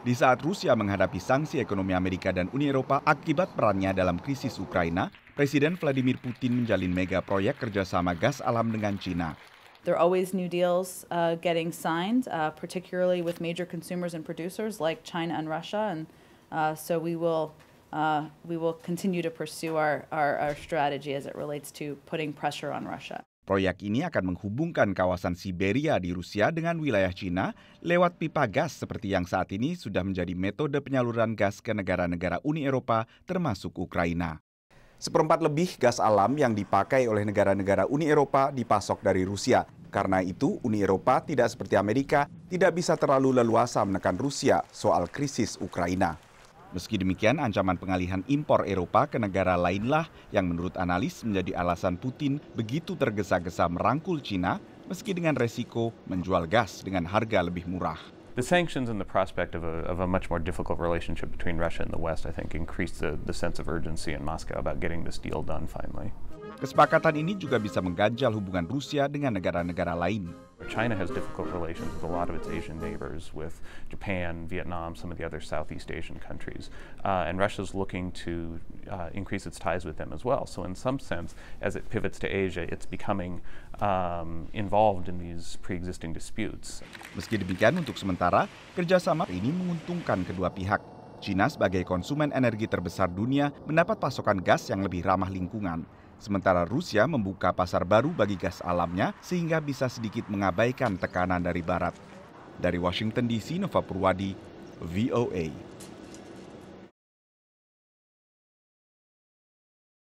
di saat Rusia menghadapi sanksi ekonomi Amerika dan Uni Eropa akibat perannya dalam krisis Ukraina, Presiden Vladimir Putin menjalin mega proyek kerjasama gas alam dengan China. There are always new deals uh, getting signed, uh, particularly with major consumers and producers like China and Russia, and uh, so we will uh, we will continue to pursue our, our, our strategy as it relates to putting pressure on Russia. Proyek ini akan menghubungkan kawasan Siberia di Rusia dengan wilayah Cina lewat pipa gas seperti yang saat ini sudah menjadi metode penyaluran gas ke negara-negara Uni Eropa termasuk Ukraina. Seperempat lebih gas alam yang dipakai oleh negara-negara Uni Eropa dipasok dari Rusia. Karena itu, Uni Eropa tidak seperti Amerika tidak bisa terlalu leluasa menekan Rusia soal krisis Ukraina. Meski demikian, ancaman pengalihan impor Eropa ke negara lainlah yang menurut analis menjadi alasan Putin begitu tergesa-gesa merangkul Cina meski dengan resiko menjual gas dengan harga lebih murah. The sanctions and the prospect of a, of a much more difficult relationship between Russia and the West, I think, increased the, the sense of urgency in Moscow about getting this deal done finally. Kesepakatan ini juga bisa mengganjal hubungan Rusia dengan negara-negara lain. China has difficult relations with a lot of its Asian neighbors, with Japan, Vietnam, some of the other Southeast Asian countries. Uh, and Russia's looking to uh, increase its ties with them as well. So in some sense, as it pivots to Asia, it's becoming um, involved in these pre-existing disputes. Meski demikian, untuk sementara, kerjasama ini menguntungkan kedua pihak. China sebagai konsumen energi terbesar dunia mendapat pasokan gas yang lebih ramah lingkungan. Sementara Rusia membuka pasar baru bagi gas alamnya sehingga bisa sedikit mengabaikan tekanan dari Barat. Dari Washington DC, Nova Purwadi, VOA.